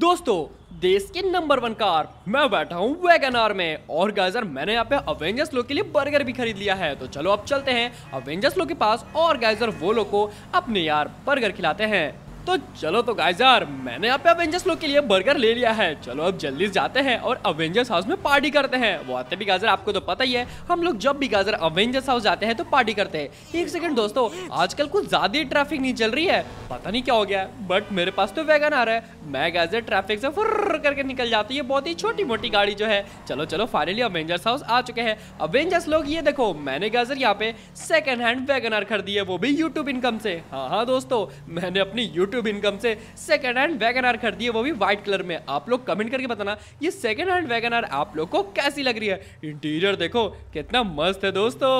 दोस्तों देश के नंबर वन कार मैं बैठा हूँ वैगन आर में और गाइजर मैंने यहाँ पे अवेंजर्स लोग के लिए बर्गर भी खरीद लिया है तो चलो अब चलते हैं अवेंजर्स लोग के पास और गाइजर वो लोग को अपने यार बर्गर खिलाते हैं तो चलो तो गाइस मैंने यहाँ पे अवेंजर्स लोग के लिए बर्गर ले लिया है चलो अब जल्दी जाते हैं और अवेंजर्स हाउस में पार्टी करते हैं वो आते भी गाजर आपको तो पता ही है हम लोग जब भी गाजर अवेंजर्स हाउस जाते हैं तो पार्टी करते हैं एक सेकंड दोस्तों आजकल कुछ ज्यादा ट्रैफिक नहीं चल रही है पता नहीं क्या हो गया बट मेरे पास तो वैगन आ रहा है मैं गाजर ट्रैफिक से फुर्र करके निकल जाती है बहुत ही छोटी मोटी गाड़ी जो है चलो चलो फाइनली अवेंजर्स हाउस आ चुके हैं अवेंजर्स लोग ये देखो मैंने गाजर यहाँ पे सेकेंड हैंड वैगन खरीदी है वो भी यूट्यूब इनकम से हाँ हाँ दोस्तों मैंने अपनी यूट्यूब यूट्यूब इनकम से सेकेंड हैंड वैगन आर खरीदी है वो भी व्हाइट कलर में आप लोग कमेंट करके बताना ये सेकेंड हैंड वैगन आर आप लोग को कैसी लग रही है इंटीरियर देखो कितना मस्त है दोस्तों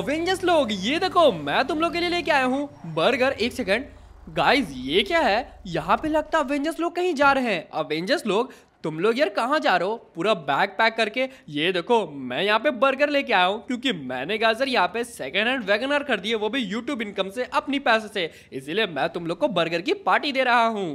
अवेंजर्स लोग ये देखो मैं तुम लोग के लिए लेके आया हूँ बर्गर एक सेकेंड गाइज ये क्या है यहाँ पे लगता है अवेंजर्स लोग कहीं जा रहे हैं अवेंजर्स लोग तुम लोग यार कहाँ जा रहे हो पूरा बैग पैक करके ये देखो मैं यहाँ पे बर्गर लेके आया हूँ क्योंकि मैंने गाजर यहाँ पे सेकंड हैंड वैगनर कर दिए वो भी यूट्यूब इनकम से अपनी पैसे से इसीलिए मैं तुम लोग को बर्गर की पार्टी दे रहा हूँ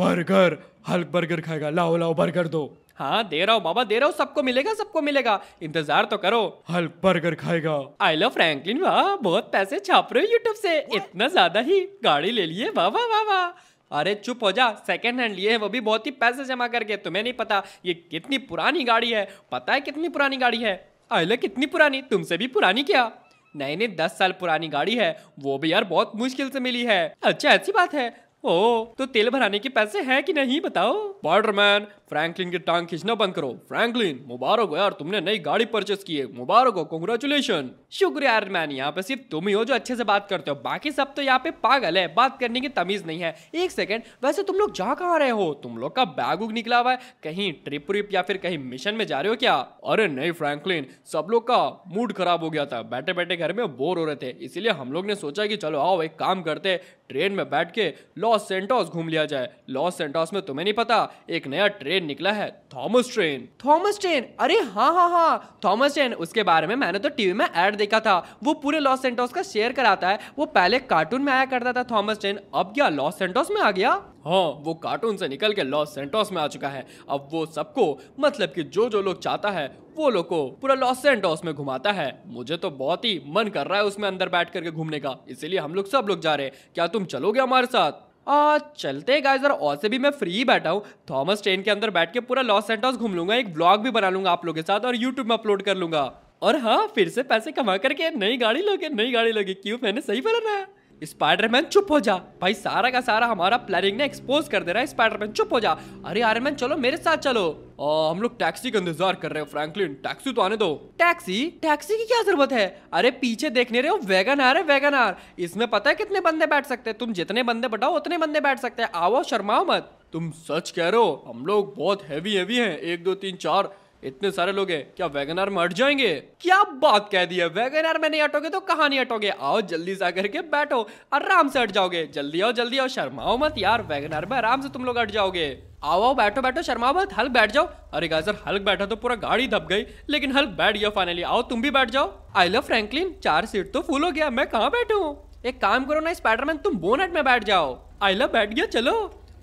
बर्गर हल्क बर्गर खाएगा लाओ लाओ बर्गर दो हाँ दे रहा हूँ बाबा दे रहा हूँ सबको मिलेगा सबको मिलेगा इंतजार तो करो हल्क बर्गर खाएगा आई लव फ्रैंकलिन वाह बहुत पैसे छाप रहे हो यूट्यूब से इतना ज्यादा ही गाड़ी ले लिए वाह वाह वाह वाह अरे चुप हो जा सेकेंड हैंड लिए हैं वो भी बहुत ही पैसे जमा करके तुम्हें नहीं पता ये कितनी पुरानी गाड़ी है पता है कितनी पुरानी गाड़ी है अरे कितनी पुरानी तुमसे भी पुरानी क्या नहीं नहीं दस साल पुरानी गाड़ी है वो भी यार बहुत मुश्किल से मिली है अच्छा ऐसी बात है ओ तो तेल भराने के पैसे हैं कि नहीं बताओ स्पाइडरमैन फ्रैंकलिन की टांग खींचना बंद करो फ्रैंकलिन मुबारक हो यार तुमने नई गाड़ी परचेस की है मुबारक हो कंग्रेचुलेशन शुक्रिया मैन यहाँ पे सिर्फ तुम ही हो जो अच्छे से बात करते हो बाकी सब तो यहाँ पे पागल है बात करने की तमीज नहीं है एक सेकेंड वैसे तुम लोग जा कहाँ रहे हो तुम लोग का बैग उग निकला हुआ है कहीं ट्रिप व्रिप या फिर कहीं मिशन में जा रहे हो क्या अरे नहीं फ्रैंकलिन सब लोग का मूड खराब हो गया था बैठे बैठे घर में बोर हो रहे थे इसीलिए हम लोग ने सोचा की चलो आओ एक काम करते ट्रेन में बैठ के लॉ लॉस सेंटोस घूम लिया जाए लॉस सेंटोस में तुम्हें नहीं पता एक नया ट्रेन निकला है थॉमस ट्रेन थॉमस ट्रेन अरे हाँ हाँ हाँ थॉमस ट्रेन उसके बारे में मैंने तो टीवी में एड देखा था वो पूरे लॉस सेंटोस का शेयर कराता है वो पहले कार्टून में आया करता था थॉमस ट्रेन अब क्या लॉस सेंटोस में आ गया हाँ वो कार्टून से निकल के लॉस सेंटोस में आ चुका है अब वो सबको मतलब कि जो जो लोग चाहता है वो लोग को पूरा लॉस सेंटोस में घुमाता है मुझे तो बहुत ही मन कर रहा है उसमें अंदर बैठ करके घूमने का इसीलिए हम लोग सब लोग जा रहे हैं क्या तुम चलोगे हमारे साथ आ, चलते गाइस और और से भी मैं फ्री बैठा हूँ थॉमस ट्रेन के अंदर बैठ के पूरा लॉस सेंटोस घूम लूंगा एक ब्लॉग भी बना लूंगा आप लोगों के साथ और यूट्यूब में अपलोड कर लूंगा और हाँ फिर से पैसे कमा करके नई गाड़ी लोगे नई गाड़ी लोगे क्यों मैंने सही बोला ना स्पाइडरमैन चुप हो जा भाई सारा का सारा हमारा प्लानिंग ने एक्सपोज कर दे रहा है स्पाइडरमैन चुप हो जा अरे आयरमैन चलो मेरे साथ चलो आ, हम लोग टैक्सी का इंतजार कर रहे हैं फ्रैंकलिन टैक्सी तो आने दो टैक्सी टैक्सी की क्या जरूरत है अरे पीछे देखने रहे हो वैगन आर है वैगन आर इसमें पता है कितने बंदे बैठ सकते हैं तुम जितने बंदे बताओ उतने बंदे बैठ सकते हैं आओ शर्माओ मत तुम सच कह रहे हो हम लोग बहुत हैवी हैवी हैं एक दो तीन चार इतने सारे लोग हैं क्या वैगन आर में हट जाएंगे क्या बात कह दी है वैगनार आर में नहीं हटोगे तो कहा नहीं हटोगे आओ जल्दी से करके बैठो आराम से हट जाओगे जल्दी आओ जल्दी आओ शर्माओ मत यार वैगन आर में आराम से तुम लोग हट जाओगे आओ आओ बैठो बैठो शर्मा मत हल्क बैठ जाओ अरे गाजर हल्क बैठा तो पूरा गाड़ी दब गई लेकिन हल्क बैठ गया फाइनली आओ तुम भी बैठ जाओ आई लव फ्रैंकलिन चार सीट तो फुल हो गया मैं कहाँ बैठू एक काम करो ना स्पाइडरमैन तुम बोनेट में बैठ जाओ आई लव बैठ गया चलो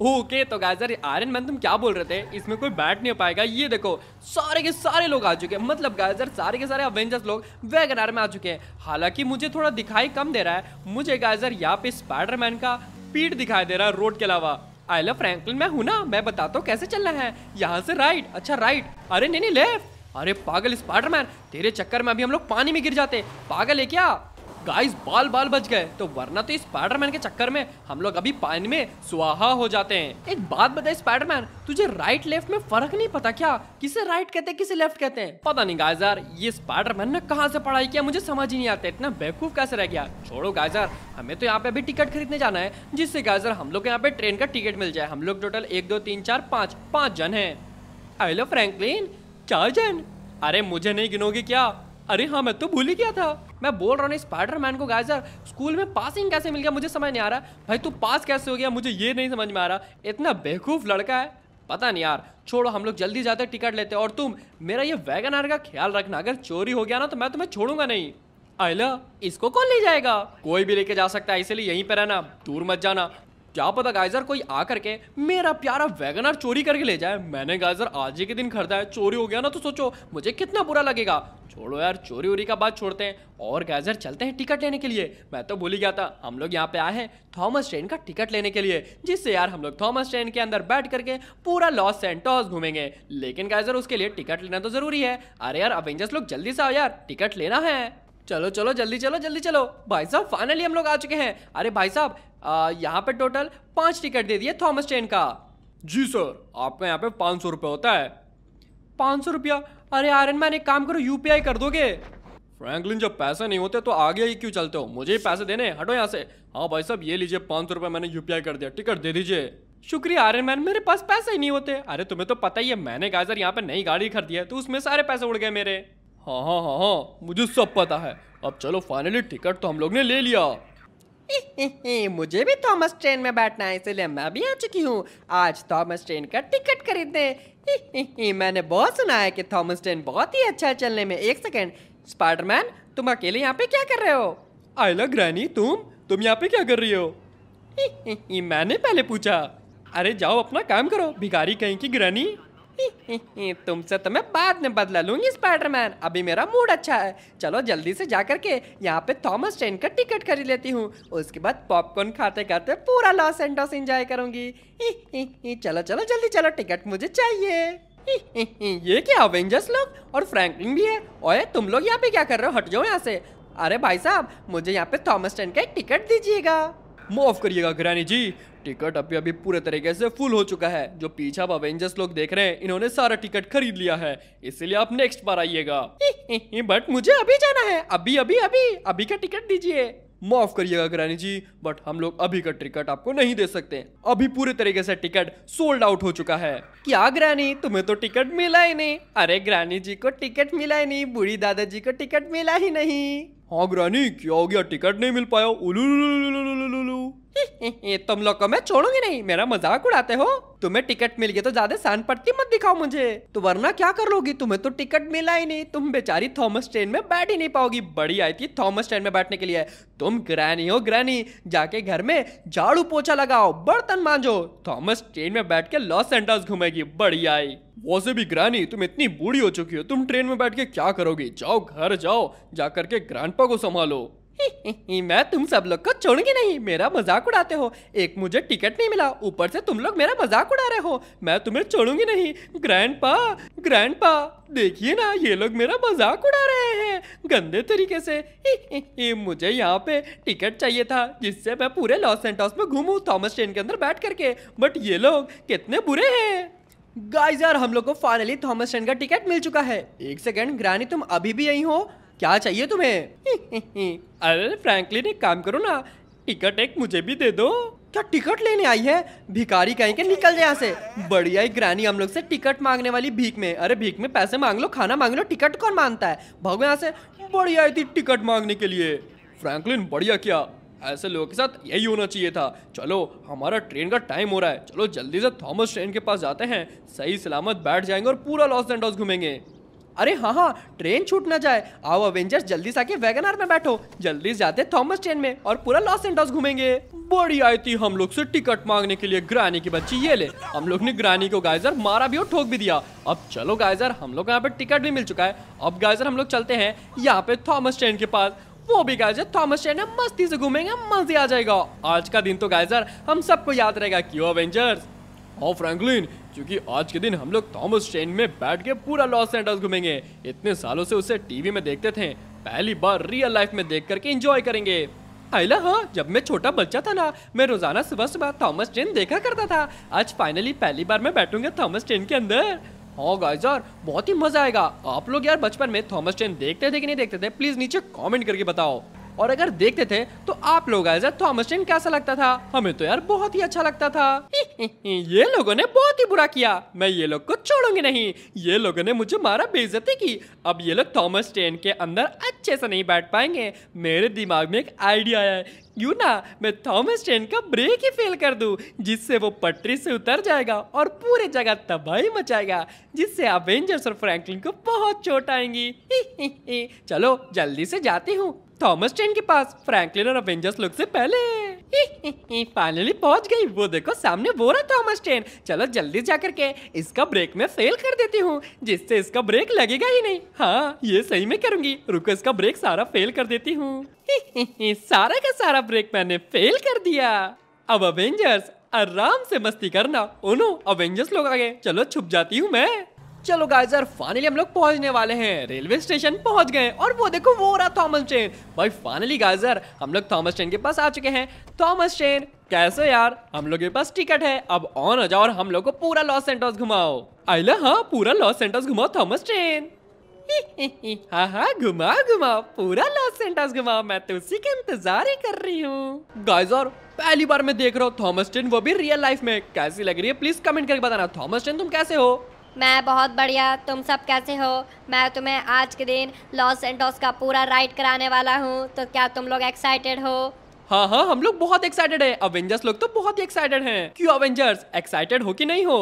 ओके तो गाजर आर्यन मैन तुम क्या बोल रहे थे इसमें कोई बैठ नहीं पाएगा ये देखो सारे के सारे लोग आ चुके हैं मतलब गाजर सारे के सारे अवेंजर्स लोग वैगनार में आ चुके हैं हालांकि मुझे थोड़ा दिखाई कम दे रहा है मुझे गाजर यहाँ पे स्पाइडरमैन का पीठ दिखाई दे रहा है रोड के अलावा आई लव फ्रैंकलिन मैं हूं ना मैं बताता तो हूँ कैसे चलना है यहाँ से राइट अच्छा राइट अरे नहीं नहीं लेफ्ट अरे पागल स्पाइडरमैन तेरे चक्कर में अभी हम लोग पानी में गिर जाते पागल है क्या गाइस बाल बाल बच गए तो वरना तो स्पाइडरमैन के चक्कर में हम लोग अभी पानी में सुहा हो जाते हैं एक बात बताए स्पाइडरमैन तुझे राइट लेफ्ट में फर्क नहीं पता क्या किसे राइट कहते हैं किसे लेफ्ट कहते हैं पता नहीं गाइजार ये स्पाइडरमैन ने कहा से पढ़ाई किया मुझे समझ ही नहीं आता इतना बेवकूफ कैसे रह गया छोड़ो गाइजार हमें तो यहाँ पे अभी टिकट खरीदने जाना है जिससे गाइजर हम लोग यहाँ पे ट्रेन का टिकट मिल जाए हम लोग टोटल एक दो तीन चार पाँच पाँच जन है हेलो फ्रैंकलिन चार जन अरे मुझे नहीं गिनोगे क्या अरे हाँ मैं तो भूल ही गया था मैं बोल रहा हूँ स्पाइडर मैन को गाइस स्कूल में पासिंग कैसे मिल गया मुझे समझ नहीं आ रहा भाई तू पास कैसे हो गया मुझे ये नहीं समझ में आ रहा इतना बेवकूफ़ लड़का है पता नहीं यार छोड़ो हम लोग जल्दी जाते टिकट लेते और तुम मेरा ये वैगन आर का ख्याल रखना अगर चोरी हो गया ना तो मैं तुम्हें छोड़ूंगा नहीं आयला इसको कौन ले जाएगा कोई भी लेके जा सकता है इसीलिए यहीं पर रहना दूर मत जाना क्या पता गाइजर कोई आ करके मेरा प्यारा वैगनर चोरी करके ले जाए मैंने गाइजर आज ही के दिन खरीदा है चोरी हो गया ना तो सोचो मुझे कितना बुरा लगेगा छोड़ो यार चोरी वोरी का बात छोड़ते हैं और गाइजर चलते हैं टिकट लेने के लिए मैं तो भूल ही गया था हम लोग यहाँ पे आए हैं थॉमस ट्रेन का टिकट लेने के लिए जिससे यार हम लोग थॉमस ट्रेन के अंदर बैठ करके पूरा लॉस सेंटोस घूमेंगे लेकिन गाइजर उसके लिए टिकट लेना तो जरूरी है अरे यार अवेंजर्स लोग जल्दी से आओ यार टिकट लेना है चलो चलो जल्दी चलो जल्दी चलो भाई साहब फाइनली हम लोग आ चुके हैं अरे भाई साहब यहाँ पे टोटल पांच टिकट दे दिए थॉमस ट्रेन का जी सर आपका यहाँ पे पाँच सौ रुपये होता है पाँच सौ रुपया अरे आर्यन मैन एक काम करो यूपीआई कर दोगे फ्रैंकलिन जब पैसे नहीं होते तो आगे ही क्यों चलते हो मुझे ही पैसे देने हटो यहाँ से हाँ भाई साहब ये लीजिए पाँच सौ रुपये मैंने यूपीआई कर दिया टिकट दे दीजिए शुक्रिया आर्यन मैन मेरे पास पैसे ही नहीं होते अरे तुम्हें तो पता ही है मैंने कहा सर यहाँ पे नई गाड़ी खरीदी है तो उसमें सारे पैसे उड़ गए मेरे हाँ हाँ हाँ हाँ मुझे सब पता है अब चलो फाइनली टिकट तो हम लोग ने ले लिया मुझे भी थॉमस ट्रेन में बैठना है इसलिए मैं भी आ चुकी हूँ आज थॉमस ट्रेन का टिकट खरीदने मैंने बहुत सुना है कि थॉमस ट्रेन बहुत ही अच्छा है चलने में एक सेकेंड स्पाइडरमैन तुम अकेले यहाँ पे क्या कर रहे हो आई लग रानी तुम तुम यहाँ पे क्या कर रही हो मैंने पहले पूछा अरे जाओ अपना काम करो भिखारी कहीं की ग्रैनी तुमसे तो मैं बाद में बदला लूंगी स्पाइडरमैन अभी मेरा मूड अच्छा है चलो जल्दी से जा करके यहाँ पे थॉमस ट्रेन का टिकट खरीद लेती हूँ उसके बाद पॉपकॉर्न खाते खाते पूरा लॉस एंडोस एंजॉय करूंगी चलो चलो जल्दी चलो टिकट मुझे चाहिए ये क्या अवेंजर्स लोग और फ्रैंकलिन भी है ओए तुम लोग यहाँ पे क्या कर रहे हो हट जाओ यहाँ से अरे भाई साहब मुझे यहाँ पे थॉमस ट्रेन का एक टिकट दीजिएगा माफ करिएगा ग्रानी जी टिकट अभी अभी पूरे तरीके से फुल हो चुका है जो पीछे अवेंजर्स लोग देख रहे हैं इन्होंने सारा टिकट खरीद लिया है इसलिए आप नेक्स्ट बार आइएगा बट मुझे अभी जाना है अभी अभी अभी अभी का टिकट दीजिए माफ करिएगा करानी जी बट हम लोग अभी का टिकट आपको नहीं दे सकते अभी पूरे तरीके से टिकट सोल्ड आउट हो चुका है क्या ग्रानी तुम्हें तो टिकट मिला ही नहीं अरे ग्रानी जी को टिकट मिला ही नहीं बूढ़ी दादाजी को टिकट मिला ही नहीं हाँ ग्रानी क्या हो गया टिकट नहीं मिल पाया तुम लोग को मैं छोड़ूंगी नहीं मेरा मजाक उड़ाते हो तुम्हें टिकट मिल गया तो ज्यादा सान पड़ती मत दिखाओ मुझे तो वरना क्या कर लोगी तुम्हें तो टिकट मिला ही नहीं तुम बेचारी थॉमस ट्रेन में बैठ ही नहीं पाओगी बड़ी आई थी थॉमस ट्रेन में बैठने के लिए तुम ग्रैनी हो ग्रैनी जाके घर में झाड़ू पोछा लगाओ बर्तन मांझो थॉमस ट्रेन में बैठ के लॉस एंडल्स घूमेगी बड़ी आई वैसे भी ग्रानी तुम इतनी बूढ़ी हो चुकी हो तुम ट्रेन में बैठ के क्या करोगी जाओ घर जाओ जा करके ग्रैंडपा को संभालो मैं तुम सब लोग को छोड़ूंगी नहीं मेरा मजाक उड़ाते हो एक मुझे टिकट नहीं मिला ऊपर से तुम लोग मेरा मजाक उड़ा रहे हो मैं तुम्हें छोड़ूंगी नहीं ग्रैंड पा देखिए ना ये लोग मेरा मजाक उड़ा रहे हैं गंदे तरीके से ही ही ही, मुझे यहाँ पे टिकट चाहिए था जिससे मैं पूरे लॉस एंटॉस में घूमू थॉमस ट्रेन के अंदर बैठ करके बट ये लोग कितने बुरे हैं गाइस यार हम लोग को फाइनली थॉमस ट्रेन का टिकट मिल चुका है एक सेकंड ग्रानी तुम अभी भी यही हो क्या चाहिए तुम्हें अरे फ्रैंकलिन एक काम करो ना टिकट एक मुझे भी दे दो क्या टिकट लेने आई है भिखारी कहें के निकल जाए यहाँ से बढ़िया ही ग्रानी हम लोग से टिकट मांगने वाली भीख में अरे भीख में पैसे मांग लो खाना मांग लो टिकट कौन मांगता है भागो यहाँ से बढ़िया थी टिकट मांगने के लिए फ्रैंकलिन बढ़िया क्या ऐसे लोगों के साथ यही होना चाहिए था चलो हमारा ट्रेन का टाइम हो रहा है चलो जल्दी से थॉमस ट्रेन के पास जाते हैं सही सलामत बैठ जाएंगे और पूरा लॉस एंड लॉस घूमेंगे अरे हाँ हाँ ट्रेन छूट ना जाए आओ अवेंजर्स जल्दी से आके वैगन में बैठो जल्दी से जाते थॉमस ट्रेन में और पूरा लॉस एंड घूमेंगे बड़ी आई थी हम लोग से टिकट मांगने के लिए ग्रानी की बच्ची ये ले हम लोग ने ग्रानी को गाइजर मारा भी और ठोक भी दिया अब चलो गाइजर हम लोग को यहाँ पे टिकट भी मिल चुका है अब गाइजर हम लोग चलते हैं यहाँ पे थॉमस ट्रेन के पास वो भी गाइजर थॉमस चैंडलर मस्ती से घूमेंगे मजे आ जाएगा आज का दिन तो गाइजर हम सबको याद रहेगा क्यों अवेंजर्स और फ्रैंकलिन क्योंकि आज के दिन हम लोग थॉमस शेन में बैठ के पूरा लॉस एंडल्स घूमेंगे इतने सालों से उसे टीवी में देखते थे पहली बार रियल लाइफ में देख करके इंजॉय करेंगे पहला हाँ जब मैं छोटा बच्चा था ना मैं रोजाना सुबह सुबह थॉमस ट्रेन देखा करता था आज फाइनली पहली बार मैं बैठूंगा थॉमस ट्रेन के अंदर हाँ गाइज यार बहुत ही मजा आएगा आप लोग यार बचपन में थॉमस ट्रेन देखते थे कि नहीं देखते थे प्लीज नीचे कमेंट करके बताओ और अगर देखते थे तो आप लोग थॉमस ट्रेन कैसा लगता था हमें तो यार बहुत ही अच्छा लगता था ये लोगों ने बहुत ही बुरा किया मैं ये लोग को छोड़ूंगी नहीं ये लोगों ने मुझे मारा बेइज्जती की अब ये लोग थॉमस ट्रेन के अंदर अच्छे से नहीं बैठ पाएंगे मेरे दिमाग में एक आइडिया आया है क्यों ना मैं थॉमस ट्रेन का ब्रेक ही फेल कर दूं जिससे वो पटरी से उतर जाएगा और पूरे जगह तबाही मचाएगा जिससे अवेंजर्स और फ्रैंकलिन को बहुत चोट आएंगी ही ही ही। चलो जल्दी से जाती हूँ थॉमस ट्रेन के पास फ्रैंकलिन और अवेंजर्स लुक से पहले फाइनली पहुंच गई वो देखो सामने वो रहा थॉमस चेन चलो जल्दी जाकर के इसका ब्रेक में फेल कर देती हूँ जिससे इसका ब्रेक लगेगा ही नहीं हाँ ये सही में करूंगी रुको इसका ब्रेक सारा फेल कर देती हूँ सारा का सारा ब्रेक मैंने फेल कर दिया अब अवेंजर्स आराम से मस्ती करना ओनो अवेंजर्स लोग आ गए चलो छुप जाती हूँ मैं चलो गाइजर फाइनली हम लोग पहुंचने वाले हैं रेलवे स्टेशन पहुंच गए और वो देखो वो रहा थॉमस ट्रेन भाई फाइनली गाइजर हम लोग थॉमस ट्रेन के पास आ चुके हैं थॉमस ट्रेन कैसे यार हम लोग के पास टिकट है अब ऑन हो जाओ और हम लोग को पूरा लॉस सेंटर्स घुमाओ आईला हाँ पूरा लॉस सेंटर्स घुमाओ थॉमस चेन हाँ हाँ घुमा घुमा पूरा लॉस सेंटर्स घुमाओ मैं तो उसी के इंतजार ही कर रही हूँ गाइजर पहली बार मैं देख रहा हूँ थॉमस ट्रेन वो भी रियल लाइफ में कैसी लग रही है प्लीज कमेंट करके बताना थॉमस ट्रेन तुम कैसे हो मैं बहुत बढ़िया तुम सब कैसे हो मैं तुम्हें आज के दिन लॉस एंडोस का पूरा राइड कराने वाला हूँ तो क्या तुम लोग एक्साइटेड हो हाँ हाँ हम लोग बहुत एक्साइटेड हैं अवेंजर्स लोग तो बहुत ही एक्साइटेड हैं क्यों अवेंजर्स एक्साइटेड हो कि नहीं हो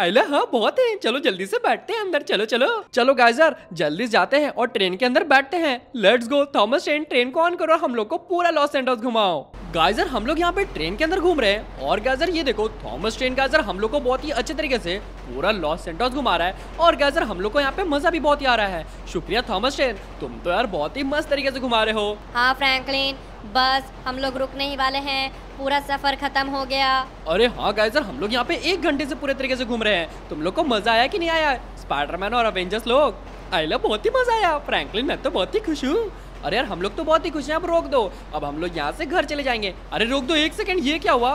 अले हाँ बहुत है चलो जल्दी से बैठते हैं अंदर चलो चलो चलो गाइजर जल्दी जाते हैं और ट्रेन के अंदर बैठते हैं let's go Thomas train train को ऑन करो हम लोग को पूरा लॉस एंडल्स घुमाओ गाइजर हम लोग यहाँ पे ट्रेन के अंदर घूम रहे हैं और गाइजर ये देखो थॉमस ट्रेन गाइजर हम लोग को बहुत ही अच्छे तरीके से पूरा लॉस सेंटर्स घुमा रहा है और गाइजर हम लोग को यहाँ पे मजा भी बहुत ही आ रहा है शुक्रिया थॉमस ट्रेन तुम तो यार बहुत ही मस्त तरीके से घुमा रहे हो हाँ फ्रैंकलिन बस हम लोग रुकने ही वाले हैं पूरा सफर खत्म हो गया अरे हाँ गाइजर हम लोग यहाँ पे एक घंटे से पूरे तरीके से घूम रहे हैं तुम लोग को मजा आया कि नहीं आया स्पाइडरमैन और अवेंजर्स लोग आई लव बहुत ही मजा आया फ्रैंकलिन मैं तो बहुत ही खुश हूँ अरे यार हम लोग तो बहुत ही खुश हैं अब रोक दो अब हम लोग यहाँ से घर चले जाएंगे अरे रोक दो एक सेकेंड ये क्या हुआ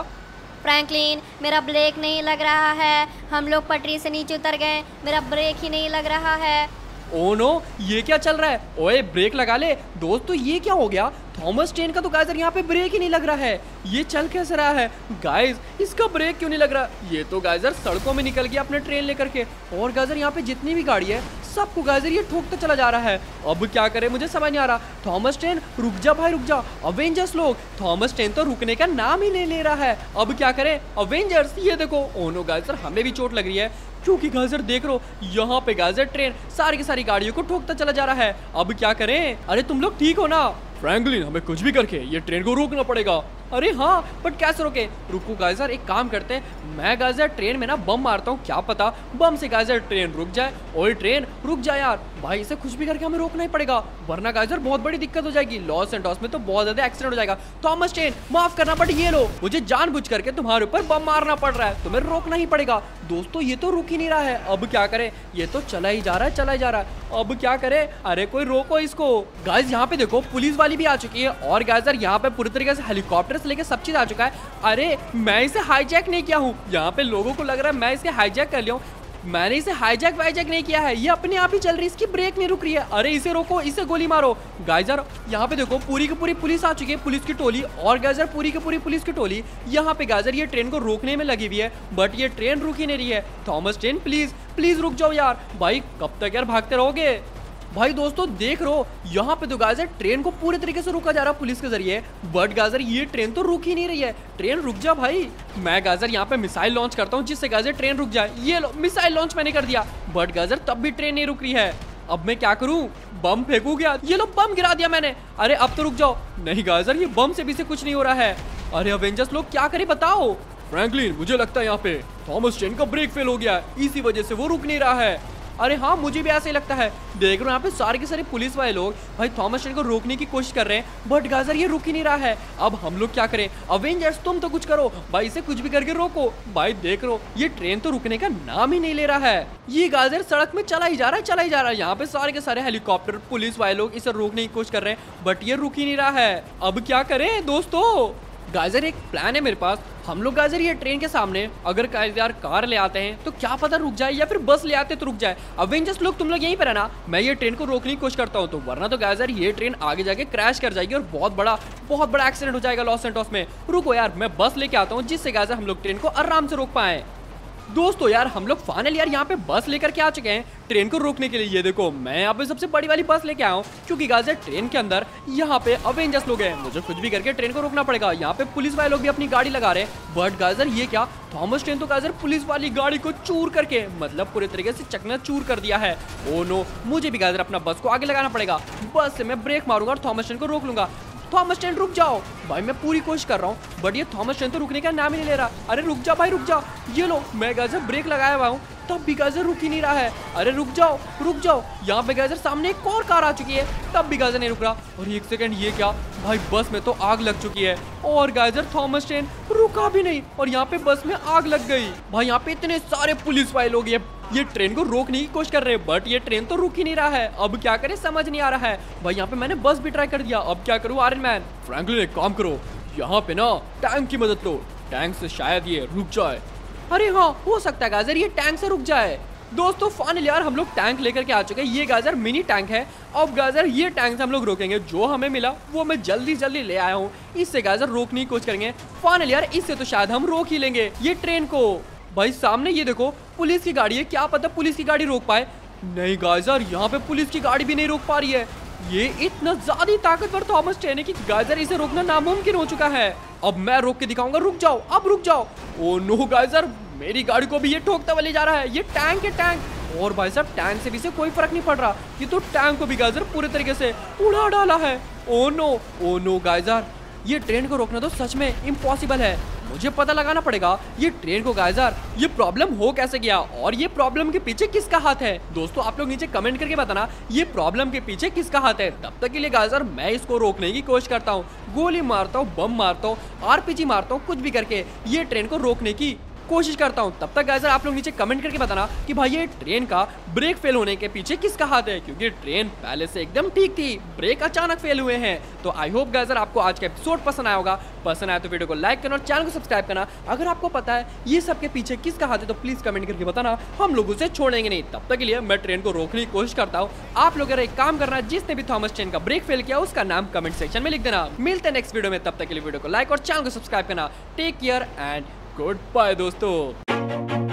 फ्रैंकलिन मेरा ब्रेक नहीं लग रहा है हम लोग पटरी से नीचे उतर गए मेरा ब्रेक ही नहीं लग रहा है ओ oh नो ये क्या चल रहा है ओए ब्रेक लगा ले दोस्त तो ये क्या हो गया थॉमस ट्रेन का तो गाइजर यहाँ पे ब्रेक ही नहीं लग रहा है ये चल कैसे रहा है गाइज इसका ब्रेक क्यों नहीं लग रहा ये तो गाइजर सड़कों में निकल गया अपने ट्रेन लेकर के और गाइजर यहाँ पे जितनी भी गाड़ी है सबको गाइजर ये ठोकता तो चला जा रहा है अब क्या करे मुझे समझ नहीं आ रहा थॉमस ट्रेन रुक जा भाई रुक जा अवेंजर्स लोग थॉमस ट्रेन तो रुकने का नाम ही नहीं ले रहा है अब क्या करे अवेंजर्स ये देखो ओनो oh गाइजर हमें भी चोट लग रही है क्योंकि गाजर देख रो यहाँ पे गाजर ट्रेन सारी की सारी गाड़ियों को ठोकता चला जा रहा है अब क्या करें अरे तुम लोग ठीक हो ना फ्रैंकलिन हमें कुछ भी करके ये ट्रेन को रोकना पड़ेगा अरे हाँ बट कैसे रोके रुको गाइजर एक काम करते हैं मैं गाइजर ट्रेन में ना बम मारता हूँ क्या पता बम से गाइजर ट्रेन रुक जाए और ट्रेन रुक जाए यार भाई इसे कुछ भी करके हमें रोकना ही पड़ेगा वरना गाइजर बहुत बड़ी दिक्कत हो जाएगी लॉस एंड टॉस में तो बहुत ज्यादा एक्सीडेंट हो जाएगा थॉमस ट्रेन माफ करना बट ये लो मुझे जान करके तुम्हारे ऊपर बम मारना पड़ रहा है तुम्हें रोकना ही पड़ेगा दोस्तों ये तो रुक ही नहीं रहा है अब क्या करे ये तो चला ही जा रहा है चला ही जा रहा है अब क्या करे अरे कोई रोको इसको गाइज यहाँ पे देखो पुलिस वाली भी आ चुकी है और गाइजर यहाँ पे पूरी तरीके से हेलीकॉप्टर से लेकर सब चीज़ आ चुका है अरे मैं इसे हाईजैक नहीं किया हूँ यहाँ पे लोगों को लग रहा है मैं इसे हाईजैक कर लिया मैंने इसे हाईजैक वाईजैक नहीं किया है ये अपने आप ही चल रही है इसकी ब्रेक नहीं रुक रही है अरे इसे रोको इसे गोली मारो गाइजर यहाँ पे देखो पूरी की पूरी पुलिस आ चुकी है पुलिस की टोली और गाइजर पूरी की पूरी पुलिस की टोली यहाँ पे गाइजर ये ट्रेन को रोकने में लगी हुई है बट ये ट्रेन रुकी नहीं रही है थॉमस ट्रेन प्लीज प्लीज रुक जाओ यार भाई कब तक यार भागते रहोगे भाई दोस्तों देख रहो यहाँ पे तो गाजर ट्रेन को पूरे तरीके से रोका जा रहा पुलिस के जरिए बट गाजर ये ट्रेन तो रुक ही नहीं रही है ट्रेन रुक जा भाई मैं गाजर यहाँ पे मिसाइल लॉन्च करता हूँ जिससे गाजर ट्रेन रुक जाए ये मिसाइल लॉन्च मैंने कर दिया बट गाजर तब भी ट्रेन नहीं रुक रही है अब मैं क्या करूं बम फेंकू क्या ये लोग बम गिरा दिया मैंने अरे अब तो रुक जाओ नहीं गाजर ये बम से भी से कुछ नहीं हो रहा है अरे अवेंजर्स लोग क्या करे बताओ फ्रैंकलिन मुझे लगता है यहाँ पे थॉमस चेन का ब्रेक फेल हो गया इसी वजह से वो रुक नहीं रहा है अरे हाँ मुझे भी ऐसे ही लगता है देख रहे यहाँ पे सारे के सारे पुलिस वाले लोग भाई थॉमस को रोकने की कोशिश कर रहे हैं बट गाजर ये रुक ही नहीं रहा है अब हम लोग क्या करें अवेंजर्स तुम तो कुछ करो भाई इसे कुछ भी करके रोको भाई देख रो ये ट्रेन तो रुकने का नाम ही नहीं ले रहा है ये गाजर सड़क में चला ही जा रहा है चला ही जा रहा है यहाँ पे सारे के सारे हेलीकॉप्टर पुलिस वाले लोग इसे रोकने की कोशिश कर रहे हैं बट ये रुक ही नहीं रहा है अब क्या करे दोस्तों गाजर एक प्लान है मेरे पास हम लोग गाइजर ये ट्रेन के सामने अगर यार कार ले आते हैं तो क्या पता रुक जाए या फिर बस ले आते तो रुक जाए अवेंजर्स लोग तुम लोग यहीं पर है ना मैं ये ट्रेन को रोकने की कोशिश करता हूँ तो वरना तो गाज़र ये ट्रेन आगे जाके क्रैश कर जाएगी और बहुत बड़ा बहुत बड़ा एक्सीडेंट हो जाएगा लॉस एंड में रुको यार मैं बस लेके आता हूँ जिससे गाजर हम लोग ट्रेन को आराम से रोक पाए दोस्तों यार हम लोग फाइनल यार यहाँ पे बस लेकर के आ चुके हैं ट्रेन को रोकने के लिए ये देखो मैं यहाँ पे सबसे बड़ी वाली बस लेके आया हूँ क्योंकि गाजर ट्रेन के अंदर यहाँ पे अवेंजर्स लोग हैं मुझे कुछ भी करके ट्रेन को रोकना पड़ेगा यहाँ पे पुलिस वाले लोग भी अपनी गाड़ी लगा रहे हैं बट गाजर ये क्या थॉमस ट्रेन तो गाजर पुलिस वाली गाड़ी को चूर करके मतलब पूरे तरीके से चकना चूर कर दिया है ओ oh नो मुझे भी गाजर अपना बस को आगे लगाना पड़ेगा बस से मैं ब्रेक मारूंगा और थॉमस ट्रेन को रोक लूंगा थॉमस स्टैंड रुक जाओ भाई मैं पूरी कोशिश कर रहा हूँ बट ये थॉमस स्टैंड तो रुकने का नाम ही नहीं ले रहा अरे रुक जाओ भाई रुक जाओ ये लो मैं गाजर ब्रेक लगाया हुआ हूँ तब भी गाजर रुक ही नहीं रहा है अरे रुक जाओ रुक जाओ यहाँ पे गाजर सामने एक और कार आ चुकी है तब भी गाजर नहीं रुक रहा और एक सेकंड ये क्या भाई बस में तो आग लग चुकी है और गाजर थॉमस ट्रेन रुका भी नहीं और यहाँ पे बस में आग लग गई भाई यहाँ पे इतने सारे पुलिस वाले लोग ये ट्रेन को रोकने की कोशिश कर रहे हैं बट ये ट्रेन तो रुक ही नहीं रहा है अब क्या करें समझ नहीं आ रहा है भाई यहाँ पे मैंने बस भी ट्राई कर दिया अब क्या करूँ आयरन मैन फ्रैंकलिन एक काम करो यहाँ पे ना टैंक की मदद लो टैंक से शायद ये रुक जाए अरे हाँ हो सकता है गाजर ये टैंक से रुक जाए दोस्तों फाइनल यार हम लोग टैंक लेकर के आ चुके हैं ये गाजर मिनी टैंक है अब गाजर ये टैंक से हम लोग रोकेंगे जो हमें मिला वो मैं जल्दी जल्दी ले आया हूँ इससे गाजर रोकने की कोशिश करेंगे फाइनल यार इससे तो शायद हम रोक ही लेंगे ये ट्रेन को भाई सामने ये देखो पुलिस की गाड़ी है क्या पता पुलिस की गाड़ी रोक पाए नहीं गाइजर यहाँ पे पुलिस की गाड़ी भी नहीं रोक पा रही है ये इतना ज्यादा ताकतवर थॉमस ट्रेन है कि गाइजर इसे रोकना नामुमकिन हो चुका है अब मैं रोक के दिखाऊंगा रुक जाओ अब रुक जाओ ओ नो गाइजर मेरी गाड़ी को भी ये ठोकता वाले ले जा रहा है ये टैंक है टैंक और भाई साहब टैंक से भी से कोई फर्क नहीं पड़ रहा ये तो टैंक को भी गाइजर पूरे तरीके से उड़ा डाला है oh no oh no guys ये ट्रेन को रोकना तो सच में इम्पॉसिबल है मुझे पता लगाना पड़ेगा ये ट्रेन को गायजार ये प्रॉब्लम हो कैसे गया और ये प्रॉब्लम के पीछे किसका हाथ है दोस्तों आप लोग नीचे कमेंट करके बताना ये प्रॉब्लम के पीछे किसका हाथ है तब तक के लिए गायजार मैं इसको रोकने की कोशिश करता हूँ गोली मारता हूँ बम मारता हूँ आर मारता हूँ कुछ भी करके ये ट्रेन को रोकने की कोशिश करता हूँ तब तक गाइजर आप लोग नीचे कमेंट करके बताना कि भाई ये ट्रेन का ब्रेक फेल होने के पीछे किसका हाथ है क्योंकि ट्रेन पहले से एकदम ठीक थी ब्रेक अचानक फेल हुए हैं तो आई होप गाइजर आपको आज का एपिसोड पसंद आया होगा पसंद आया तो वीडियो को लाइक करना और चैनल को सब्सक्राइब करना अगर आपको पता है ये सब के पीछे किसका हाथ है तो प्लीज कमेंट करके बताना हम लोग उसे छोड़ेंगे नहीं तब तक के लिए मैं ट्रेन को रोकने की कोशिश करता हूँ आप लोग अगर एक काम करना जिसने भी थॉमस ट्रेन का ब्रेक फेल किया उसका नाम कमेंट सेक्शन में लिख देना मिलते हैं नेक्स्ट वीडियो में तब तक के लिए वीडियो को लाइक और चैनल को सब्सक्राइब करना take care and good bye दोस्तों